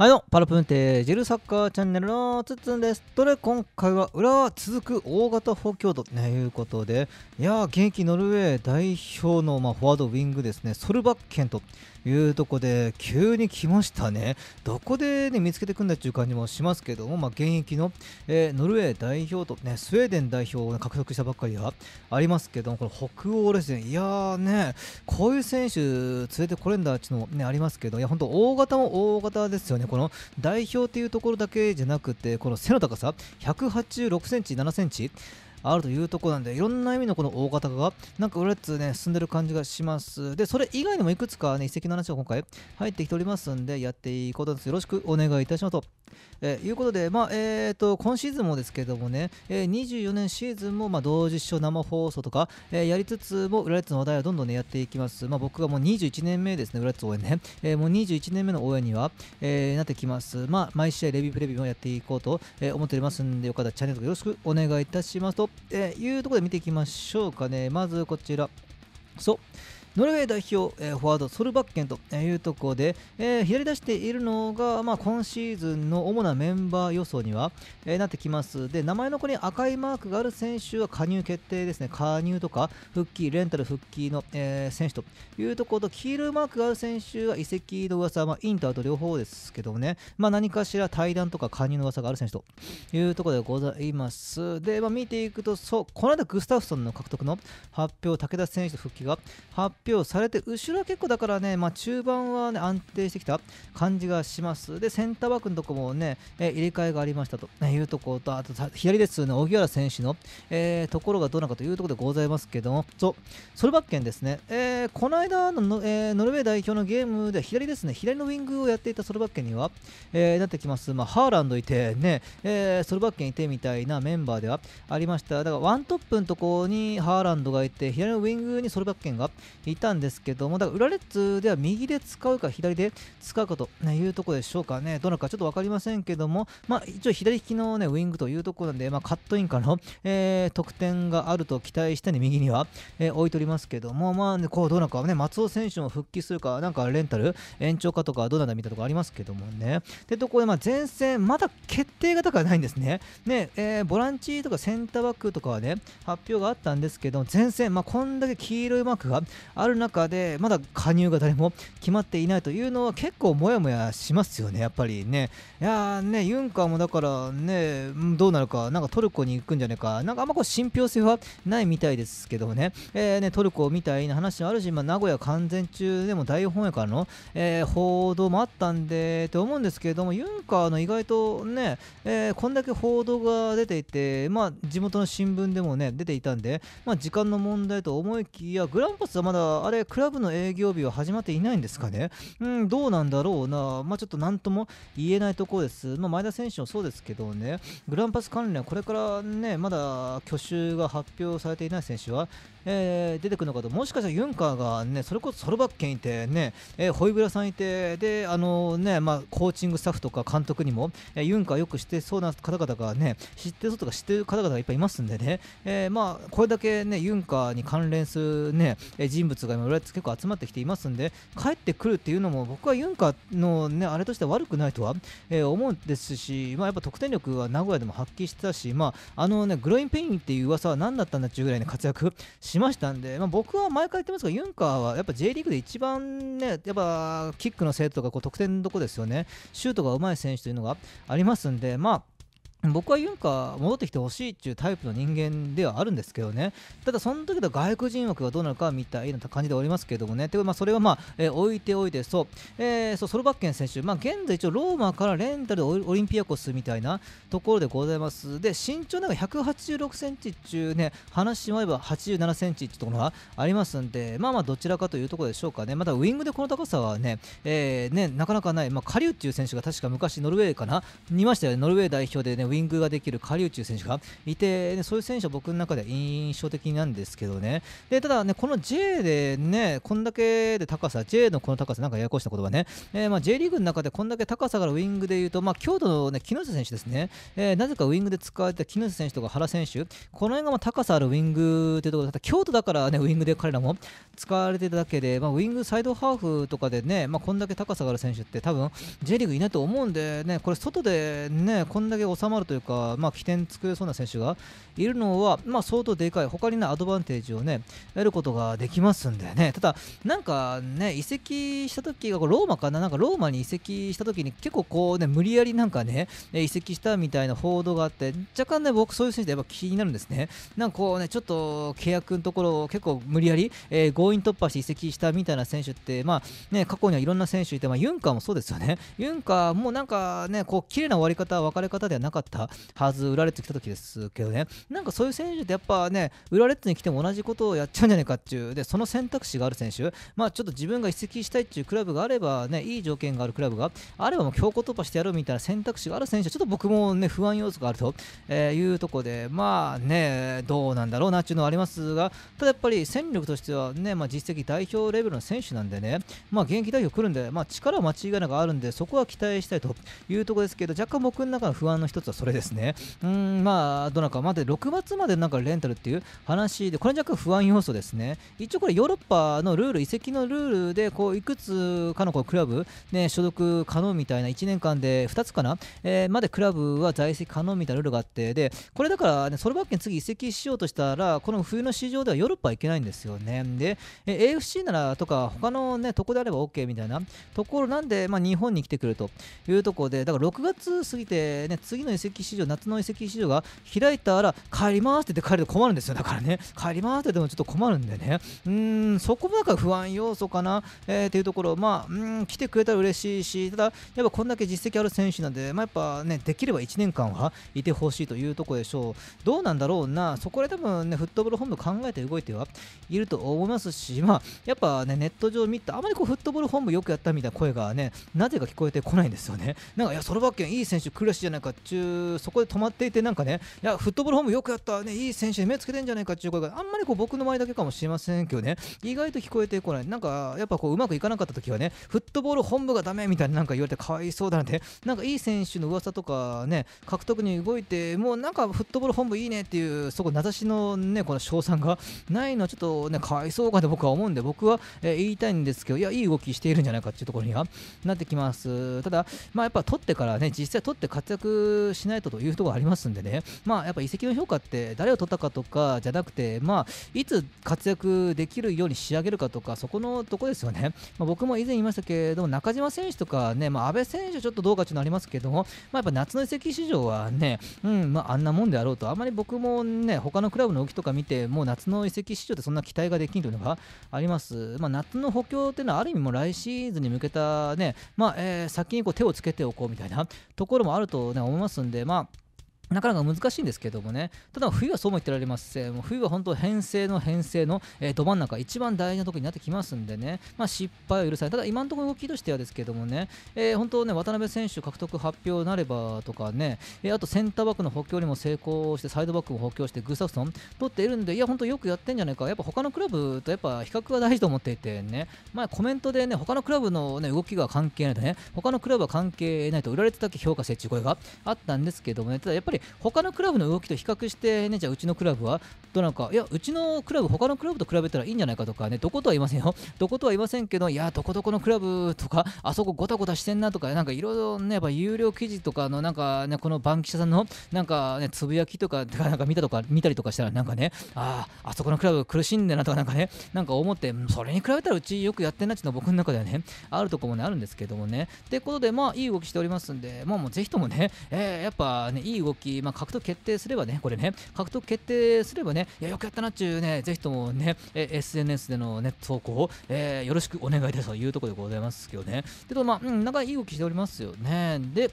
はいどうも、パラプンテージルサッカーチャンネルのつつんです。とで、今回は裏は続く大型補強ということで、いやー、現役ノルウェー代表の、まあ、フォワードウィングですね、ソルバッケンというとこで、急に来ましたね。どこで、ね、見つけてくんだっていう感じもしますけども、まあ、現役の、えー、ノルウェー代表と、ね、スウェーデン代表を、獲得したばっかりはありますけども、この北欧ですね、いやーね、こういう選手連れてこれんだっていうのも、ね、ありますけど、いや、本当大型も大型ですよね。この代表というところだけじゃなくてこの背の高さ186センチ7センチあるというところなんでいろんな意味のこの大型化がなんかウレッツね進んでる感じがしますでそれ以外にもいくつかね遺跡の話が今回入ってきておりますんでやっていこうとよろしくお願いいたしますとえー、いうことで、まあえーと、今シーズンもですけどもね、えー、24年シーズンも、まあ、同時視聴生放送とか、えー、やりつつも浦列の話題はどんどん、ね、やっていきます、まあ、僕がもう21年目ですね浦列応援ね、えー、もう21年目の応援には、えー、なってきます、まあ、毎試合レビュープレビューもやっていこうと、えー、思っておりますんでよかったらチャンネル登録よろしくお願いいたしますと、えー、いうところで見ていきましょうかねまずこちらそうノルウェー代表、えー、フォワードソルバッケンというところで、えー、左出しているのが、まあ、今シーズンの主なメンバー予想には、えー、なってきますで名前の子に赤いマークがある選手は加入決定ですね加入とか復帰レンタル復帰の、えー、選手というところと黄色いマークがある選手は移籍の噂、まあ、インとアウト両方ですけどもね、まあ、何かしら対談とか加入の噂がある選手というところでございますで、まあ、見ていくとそうこの間グスタフソンの獲得の発表武田選手と復帰が発表されて後ろは結構だからね、まあ、中盤は、ね、安定してきた感じがしますでセンターバックのとこもね、え入れ替えがありましたというところとあと左ですね荻原選手の、えー、ところがどうなのかというところでございますけどもそうバッケンですね、えー、この間のえー、ノルウェー代表のゲームで左ですね左のウィングをやっていたソルバッケンには、えなってきます、まあ、ハーランドいてね、えソルバッケンいてみたいなメンバーではありましただからワントップのところにハーランドがいて左のウィングにソルバッケンがいたんですけども、だから裏列では右で使うか左で使うかというところでしょうかね。どうなるかちょっとわかりませんけども、まあ、一応左利きの、ね、ウィングというところなんで、まあ、カットインからの、えー、得点があると期待して、ね、右には、えー、置いておりますけども、まあ、ね、こうどうなんか、ね、松尾選手も復帰するか、なんかレンタル延長かとか、どうなんだみたいなところありますけどもね。で、ところで、まあ、前線、まだ決定型がないんですね。ね、えー、ボランチとかセンターバックとかはね、発表があったんですけど前線、まあ、こんだけ黄色いマークがある中でまだ加入が誰も決まっていないというのは結構もやもやしますよね、やっぱりね。いやね、ユンカーもだからね、どうなるか、なんかトルコに行くんじゃないか、なんかあんまこう信憑性はないみたいですけどもね、えー、ねトルコみたいな話もあるし、今、名古屋完全中でも大本営からの、えー、報道もあったんでと思うんですけれども、ユンカーの意外とね、えー、こんだけ報道が出ていて、まあ、地元の新聞でもね、出ていたんで、まあ、時間の問題と思いきや、グランパスはまだあれ、クラブの営業日は始まっていないんですかね、うん、どうなんだろうな、まあ、ちょっとなんとも言えないところです、まあ、前田選手もそうですけどね、グランパス関連はこれからね、まだ去就が発表されていない選手は、えー、出てくるのかと、もしかしたらユンカーがね、それこそソロバッケンいて、ね、えー、ホイブラさんいて、で、あのね、まあ、コーチングスタッフとか監督にも、えー、ユンカーよく知ってそうな方々がね、知ってそうとか知ってる方々がいっぱいいますんでね、えー、まあ、これだけね、ユンカーに関連するね、人物が今裏結構集まってきていますんで帰ってくるっていうのも僕はユンカのねあれとしては悪くないとは、えー、思うんですし、まあ、やっぱ得点力は名古屋でも発揮してたし、まあ、あのねグロインペインっていう噂は何だったんだっちゅうぐらいに活躍しましたんで、まあ、僕は毎回言ってますがユンカはやっぱ J リーグで一番ねやっぱキックの精度とかこう得点どこですよねシュートがうまい選手というのがありますんでまあ僕はユンカ戻ってきてほしいっていうタイプの人間ではあるんですけどねただその時の外国人枠がどうなるかみたいな感じでおりますけどもねでまあそれはまあ、えー、置いておいてそう,、えー、そうソルバッケン選手、まあ、現在一応ローマからレンタルでオリンピアコスみたいなところでございますで身長なんか186センチ中ね話しまえば87センチってところがありますんでまあまあどちらかというところでしょうかねまたウイングでこの高さはね,、えーね、なかなかない、まあ、カリュウっていう選手が確か昔ノルウェーかな見ましたよねノルウェー代表でねウイングができる狩う選手がいて、ね、そういう選手は僕の中では印象的なんですけどねでただねこの J でねこんだけで高さ J のこの高さなんかややこした言葉ね、えー、まあ J リーグの中でこんだけ高さがあるウイングでいうと、まあ、京都の、ね、木下選手ですね、えー、なぜかウイングで使われた木下選手とか原選手この辺がまあ高さあるウイングというところ京都だからねウイングで彼らも使われてただけで、まあ、ウイングサイドハーフとかでね、まあ、こんだけ高さがある選手って多分 J リーグいないと思うんでねこれ外でねこんだけ収まるるというか、まあ、起点作れそうな選手がいるのは、まあ、相当でかい、他にね、アドバンテージをね、得ることができますんでね、ただ、なんかね、移籍した時がローマかな、なんかローマに移籍した時に結構こうね、無理やりなんかね、移籍したみたいな報道があって、若干ね、僕、そういう選手でやっぱ気になるんですね。なんかこうね、ちょっと契約のところ結構無理やり、えー、強引突破して移籍したみたいな選手って、まあね、過去にはいろんな選手いて、まあ、ユンカーもそうですよね。ユンカーもなんかね、こう綺麗な終わり方、別れ方ではなかった。ったはず、売らレッき来た時ですけどね、なんかそういう選手ってやっぱね、売らレッに来ても同じことをやっちゃうんじゃないかっていう、で、その選択肢がある選手、まあちょっと自分が移籍したいっていうクラブがあれば、ね、いい条件があるクラブがあれば、もう強行突破してやるみたいな選択肢がある選手は、ちょっと僕もね、不安要素があるというとこで、まあね、どうなんだろうなっていうのはありますが、ただやっぱり戦力としてはね、まあ、実績代表レベルの選手なんでね、まあ、現役代表来るんで、まあ、力は間違いなくあるんで、そこは期待したいというところですけど、若干僕の中の不安の一つはそれですねうんまあどなかまで6月までなんかレンタルっていう話でこれ若干不安要素ですね一応これヨーロッパのルール移籍のルールでこういくつかのこうクラブ、ね、所属可能みたいな1年間で2つかな、えー、までクラブは在籍可能みたいなルールがあってでこれだからねソロバッケン次移籍しようとしたらこの冬の市場ではヨーロッパ行けないんですよねでえ AFC ならとか他のねとこであれば OK みたいなところなんでまあ、日本に来てくるというところでだから6月過ぎてね次の移籍市場夏の移籍市場が開いたら帰りますって言って帰ると困るんですよだからね帰りますってでもちょっと困るんでねうーんそこもなんか不安要素かな、えー、っていうところまあうん来てくれたら嬉しいしただやっぱこんだけ実績ある選手なんで、まあ、やっぱねできれば1年間はいてほしいというところでしょうどうなんだろうなそこで多分ねフットボール本部考えて動いてはいると思いますしまあやっぱねネット上見たあまりこうフットボール本部よくやったみたいな声がねなぜか聞こえてこないんですよねなんかいやそればっいい選手来るしじゃないかっていうそこで止まっていてなんかねいやフットボールホームよくやったねいい選手に目つけてんじゃないかっていう声があんまりこう僕の前だけかもしれませんけどね意外と聞こえてこないなんかやっぱこううまくいかなかった時はねフットボール本部がダメみたいななんか言われてかわいそうだなんてなんかいい選手の噂とかね獲得に動いてもうなんかフットボール本部いいねっていうそこ名指しのねこの賞賛がないのはちょっとねかわいそうかと僕は思うんで僕は、え言いたいんですけどいやいい動きしているんじゃないかっていうところにはなってきますただまあやっぱ取ってからね実際取って活躍しないとというところありますんでね、まあ、やっぱ移籍の評価って誰を取ったかとかじゃなくて、まあ、いつ活躍できるように仕上げるかとか、そこのとこですよね。まあ、僕も以前言いましたけれども、中島選手とかね、まあ、安倍選手、ちょっとどうかちいうのありますけども、まあ、やっぱ夏の移籍市場はね、うんまあ、あんなもんであろうと、あまり僕もね、他のクラブの動きとか見て、もう夏の移籍市場ってそんな期待ができんというのがあります。まあ、夏の補強っていうのは、ある意味も来シーズンに向けたね、まあえー、先にこう手をつけておこうみたいなところもあると、ね、思いますんで、なでまあなかなか難しいんですけどもね、ただ冬はそうも言ってられません。もう冬は本当編成の編成の、えー、ど真ん中、一番大事なとこになってきますんでね、まあ、失敗は許さない。ただ今のところ動きとしてはですけどもね、えー、本当ね、渡辺選手獲得発表になればとかね、えー、あとセンターバックの補強にも成功して、サイドバックも補強して、グサフソン取っているんで、いや、本当よくやってんじゃないか。やっぱ他のクラブとやっぱ比較は大事と思っていてね、まあ、コメントでね、他のクラブの、ね、動きが関係ないとね、他のクラブは関係ないと売られてたっけ評価設置、声があったんですけどもね、ただやっぱり他のクラブの動きと比較してねじゃあうちのクラブはとなんかいやうちのクラブ他のクラブと比べたらいいんじゃないかとかねどことは言いませんよ どことは言いませんけどいやどこどこのクラブとかあそこごたごたしてんなとかなんかいろいろねやっぱ有料記事とかのなんかねこの番記者さんのなんかねつぶやきとかなんか見たとか見たりとかしたらなんかねあああそこのクラブ苦しんでなとかなんかねなんか思ってそれに比べたらうちよくやってんなっていうのは僕の中ではねあるとこもねあるんですけどもねってことでまあいい動きしておりますんでまあもうぜひともね、えー、やっぱねいい動きき、まあ、獲得決定すればね、これね、獲得決定すればね、いやよくやったなっちゅうね、ぜひともね、え SNS でのね、投稿を、えー、よろしくお願いですというところでございますけどね。で、まあ、うん、仲いい動きしておりますよね。で、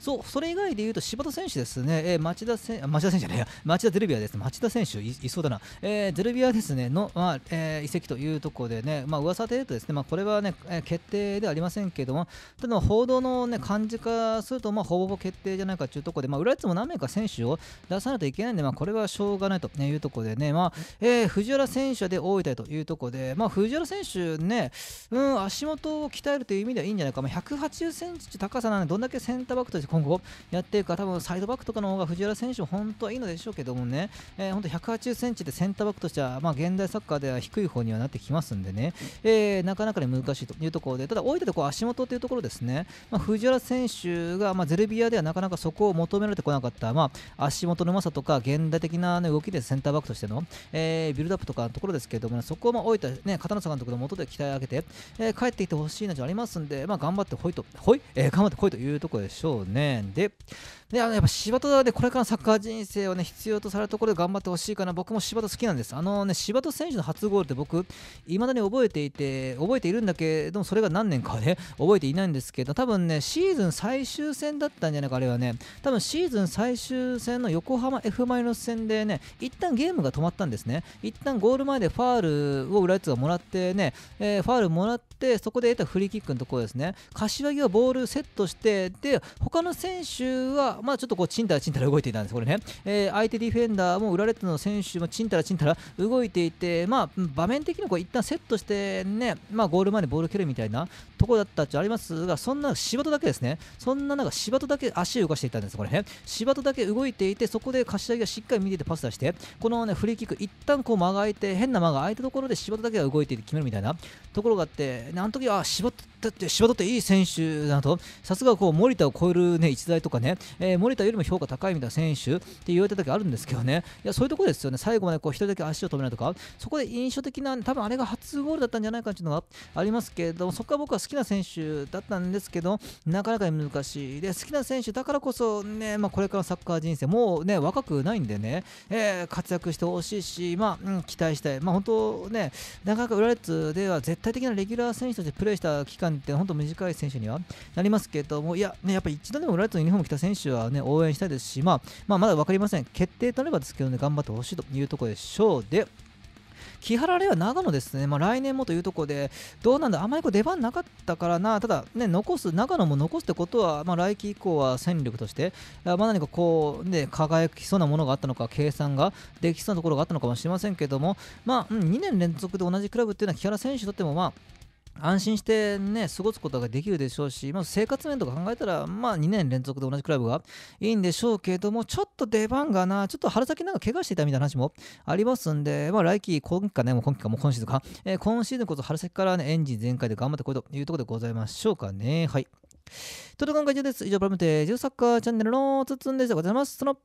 そうそれ以外で言うと柴田選手ですね、えー、町田選町田選手じゃないや町田ゼルビアですね町田選手いそうだな、えー、ゼルビアですねの、まあえー、移籍というところでね、まあ噂で言うとですね、まあ、これはね、えー、決定ではありませんけども、ただ報道の、ね、感じからすると、まあ、ほぼほぼ決定じゃないかというところで、まあ、浦つも何名か選手を出さないといけないんで、まあ、これはしょうがないというところでね、まあえー、藤原選手で大分というところで、まあ、藤原選手ね、うん、足元を鍛えるという意味ではいいんじゃないか、まあ、180センチ高さなんで、どんだけセンターバックとして今後やっていくか、多分サイドバックとかの方が藤原選手、本当はいいのでしょうけどもね、えー、本当180センチでセンターバックとしては、まあ、現代サッカーでは低い方にはなってきますんでね、えー、なかなか、ね、難しいというところで、ただ、大分でこう足元というところですね、まあ、藤原選手が、まあ、ゼルビアではなかなかそこを求められてこなかった、まあ、足元のうまさとか、現代的な、ね、動きでセンターバックとしての、えー、ビルドアップとかのところですけども、ね、そこあ、大分、ね、片野坂監督の元で鍛え上げて、えー、帰ってきてほしいなじゃありますんで、まあ、頑張ってほいと、ほい、えー、頑張ってこいというところでしょうね。ね。で、であのやっぱ柴田はね、これからサッカー人生をね、必要とされるところで頑張ってほしいかな、僕も柴田好きなんです。あのね、柴田選手の初ゴールって僕、いまだに覚えていて、覚えているんだけども、それが何年かね、覚えていないんですけど、多分ね、シーズン最終戦だったんじゃないか、あれはね、多分シーズン最終戦の横浜 F・ マイノス戦でね、一旦ゲームが止まったんですね。一旦ゴール前でファールを浦つがもらってね、えー、ファールもらって、そこで得たフリーキックのところですね、柏木はボールセットして、で、他のの選手は、まあ、ちょっとこうちんたらちんたら動いていたんです、これね、えー、相手ディフェンダーも浦レッドの選手もちんたらちんたら動いていて、まあ、場面的にこう一旦セットして、ね、まあ、ゴール前にボール蹴るみたいなところだったっちありますが、そんな柴戸だけですね、そんななんか柴戸だけ足を動かしていたんです、これね、柴戸だけ動いていて、そこで柏木がしっかり見ててパス出して、この、ね、フリーキック、一旦こう間が空いて、変な間が空いたところで柴戸だけが動いていて決めるみたいなところがあって、ね、あの時あ柴戸だって柴田っていい選手だとさすがこう森田を超える、ね、逸材とかね、えー、森田よりも評価高いみたいな選手って言われた時あるんですけどねいやそういうところですよね最後までこう1人だけ足を止めないとかそこで印象的な多分あれが初ゴールだったんじゃないかっていうのがありますけどそこが僕は好きな選手だったんですけどなかなか難しいで好きな選手だからこそね、まあ、これからのサッカー人生もうね若くないんでね、えー、活躍してほしいし、まあ、うん、期待したい、まあ、本当ねなかなか浦和では絶対的なレギュラー選手としてプレーした期間って本当短い選手にはなりますけども、いや、ね、やっぱり一度でも浦和レッズのユニフォーム着た選手はね、応援したいですし、まあ、まあ、まだ分かりません。決定となればですけどね、頑張ってほしいというところでしょう。で、木原玲は長野ですね、まあ、来年もというところで、どうなんだ、あまりこう出番なかったからな、ただ、ね、残す、長野も残すってことは、まあ、来季以降は戦力として、まあ、何かこう、ね、輝きそうなものがあったのか、計算ができそうなところがあったのかもしれませんけども、まあ、うん、2年連続で同じクラブっていうのは、木原選手にとっても、まあ、安心してね過ごすことができるでしょうし、まあ、生活面とか考えたら、まあ、2年連続で同じクラブがいいんでしょうけどもちょっと出番がなちょっと春先なんか怪我していたみたいな話もありますんで、まあ、来季今季かねもう今季かもう今シーズンか、えー、今シーズンこそ春先からねエンジン全開で頑張ってこいというところでございましょうかねはいということで今回以上です以上プラムテージュサッカーチャンネルのつつんでしたございますその